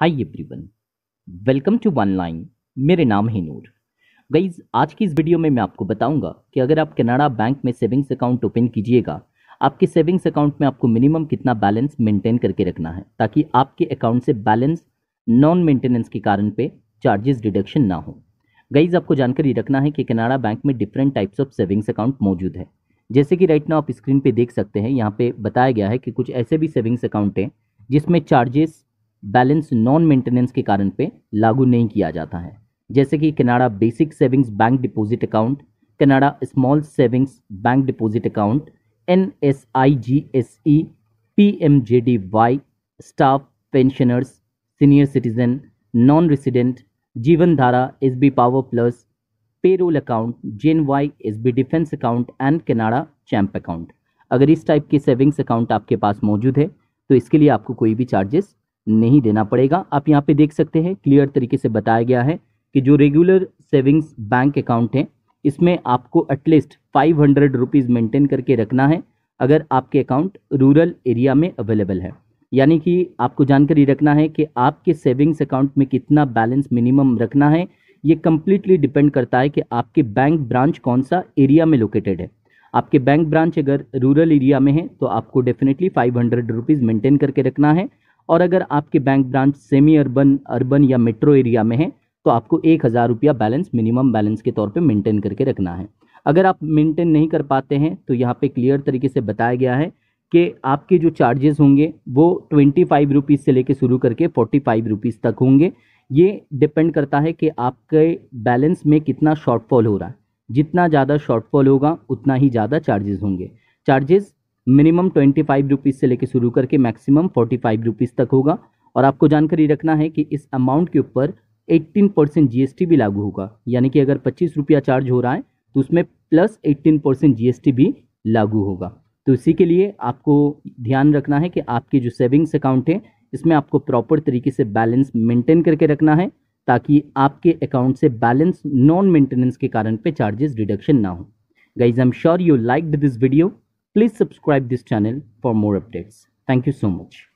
Hi everyone welcome to one line मेरे नाम है नूर गईज आज की इस वीडियो में मैं आपको बताऊंगा कि अगर आप कनाडा बैंक में सेविंग्स अकाउंट ओपन कीजिएगा आपके सेविंग्स अकाउंट में आपको मिनिमम कितना बैलेंस मेंटेन करके रखना है ताकि आपके अकाउंट से बैलेंस नॉन मेंटेनेंस के कारण पे चार्जेस डिडक्शन ना हो गईज आपको जानकारी रखना है कि कनाडा बैंक में different types of savings account मौजूद है जैसे कि राइट नाउ आप स्क्रीन पे देख सकते हैं यहाँ पे बताया गया है कि कुछ ऐसे भी सेविंग्स अकाउंट हैं जिसमें चार्जेस बैलेंस नॉन मेंटेनेंस के कारण पे लागू नहीं किया जाता है जैसे कि Canada basic savings bank deposit account Canada small savings bank deposit account N S I G S E P M J D Y staff pensioners senior citizen non resident Jeevan Dhara S B power plus payroll account J N Y S B defence account and Canada champ account अगर इस type के savings account आपके पास मौजूद है तो इसके लिए आपको कोई भी चार्जेस नहीं देना पड़ेगा आप यहाँ पे देख सकते हैं क्लियर तरीके से बताया गया है कि जो रेगुलर सेविंग्स बैंक अकाउंट है इसमें आपको at least five hundred rupees maintain करके रखना है अगर आपके अकाउंट रूरल एरिया में अवेलेबल है यानी कि आपको जानकारी रखना है कि आपके सेविंग्स अकाउंट में कितना बैलेंस मिनिमम रखना है ये कम्प्लीटली डिपेंड करता है कि आपके बैंक ब्रांच कौन सा एरिया में लोकेटेड है आपके बैंक ब्रांच अगर रूरल एरिया में है तो आपको definitely five hundred rupees maintain करके रखना है और अगर आपके bank branch semi urban urban या मेट्रो एरिया में है तो आपको एक हज़ार रुपया बैलेंस मिनिमम बैलेंस के तौर पे मेंटेन करके रखना है अगर आप मेंटेन नहीं कर पाते हैं तो यहाँ पे क्लियर तरीके से बताया गया है कि आपके जो चार्जेस होंगे वो ट्वेंटी फाइव रुपीज़ से लेके शुरू करके फोर्टी फाइव रुपीज़ तक होंगे ये डिपेंड करता है कि आपके बैलेंस में कितना शॉर्टफॉल हो रहा है जितना ज़्यादा शॉर्टफॉल होगा उतना ही ज़्यादा चार्जेस होंगे charges minimum twenty five rupees से लेकर शुरू करके मैक्सिमम फोर्टी फाइव रुपीज़ तक होगा और आपको जानकारी रखना है कि इस अमाउंट के ऊपर एट्टीन परसेंट जी भी लागू होगा यानी कि अगर पच्चीस रुपया चार्ज हो रहा है तो उसमें प्लस एट्टीन परसेंट जी भी लागू होगा तो इसी के लिए आपको ध्यान रखना है कि आपके जो सेविंग्स अकाउंट है इसमें आपको प्रॉपर तरीके से बैलेंस मेंटेन करके रखना है ताकि आपके अकाउंट से बैलेंस नॉन मेंटेनेंस के कारण पे चार्जेस डिडक्शन ना हो guys I am sure you liked this video Please subscribe this channel for more updates. Thank you so much.